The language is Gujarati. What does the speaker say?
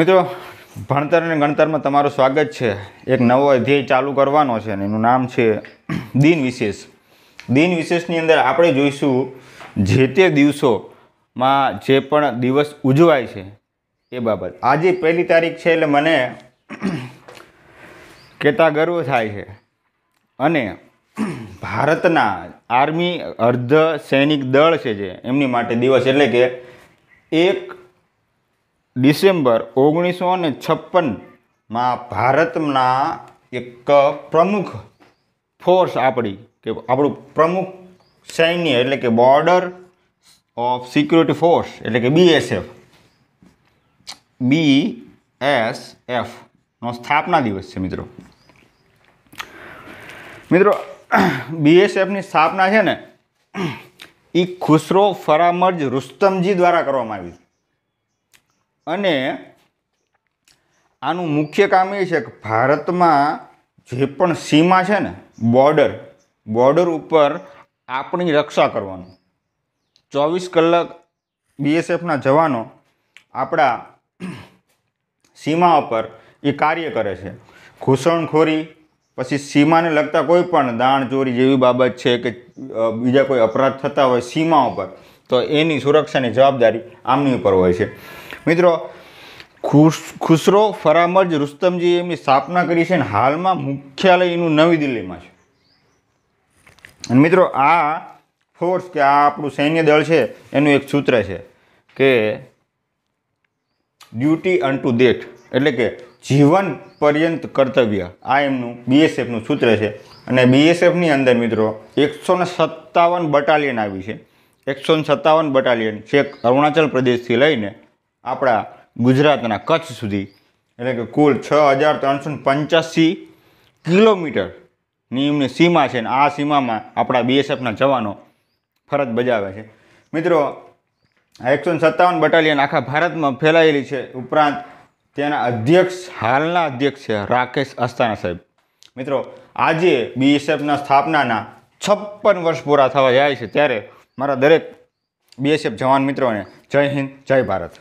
મિત્રો ભણતર અને ગણતરમાં તમારું સ્વાગત છે એક નવો અધ્યાય ચાલુ કરવાનો છે અને એનું નામ છે દિન વિશેષ દિન વિશેષની અંદર આપણે જોઈશું જે તે દિવસોમાં જે પણ દિવસ ઉજવાય છે એ બાબત આજે પહેલી તારીખ છે એટલે મને કહેતા ગર્વ થાય છે અને ભારતના આર્મી અર્ધ સૈનિક દળ છે જે એમની માટે દિવસ એટલે કે એક ડિસેમ્બર ઓગણીસો ને છપ્પનમાં ભારતના એક પ્રમુખ ફોર્સ આપણી કે આપણું પ્રમુખ સૈન્ય એટલે કે બોર્ડર ઓફ સિક્યુરિટી ફોર્સ એટલે કે બીએસએફ બી એસ એફનો સ્થાપના દિવસ છે મિત્રો મિત્રો બીએસએફની સ્થાપના છે ને એ ખુસરો ફરામર્જ રુસ્તમજી દ્વારા કરવામાં આવી છે અને આનું મુખ્ય કામ એ છે કે ભારતમાં જે પણ સીમા છે ને બોર્ડર બોર્ડર ઉપર આપણી રક્ષા કરવાનું ચોવીસ કલાક બીએસએફના જવાનો આપણા સીમા ઉપર એ કાર્ય કરે છે ઘૂસણખોરી પછી સીમાને લગતા કોઈ પણ દાણ ચોરી જેવી બાબત છે કે બીજા કોઈ અપરાધ થતા હોય સીમા ઉપર તો એની સુરક્ષાની જવાબદારી આમની ઉપર હોય છે મિત્રો ખુશ ખુસરો ફરામજ રુસ્તમજીએ એમની સ્થાપના કરી છે અને હાલમાં મુખ્યાલયનું નવી દિલ્હીમાં છે અને મિત્રો આ ફોર્સ કે આ આપણું સૈન્ય દળ છે એનું એક સૂત્ર છે કે ડ્યુટી અન ટુ ડેથ એટલે કે જીવન પર્યંત કર્તવ્ય આ એમનું બીએસએફનું સૂત્ર છે અને બીએસએફની અંદર મિત્રો એકસો ને સત્તાવન બટાલિયન આવી છે એકસો ને સત્તાવન બટાલિયન છેક અરુણાચલ પ્રદેશથી લઈને આપણા ગુજરાતના કચ્છ સુધી એટલે કે કુલ છ હજાર ત્રણસો પંચ્યાસી કિલોમીટરની એમની સીમા છે અને આ સીમામાં આપણા બીએસએફના જવાનો ફરજ બજાવે છે મિત્રો એકસો સત્તાવન બટાલિયન આખા ભારતમાં ફેલાયેલી છે ઉપરાંત તેના અધ્યક્ષ હાલના અધ્યક્ષ છે રાકેશ અસ્તાના સાહેબ મિત્રો આજે બીએસએફના સ્થાપનાના છપ્પન વર્ષ પૂરા થવા જાય છે ત્યારે મારા દરેક બીએસએફ જવાન મિત્રોને જય હિન્દ જય ભારત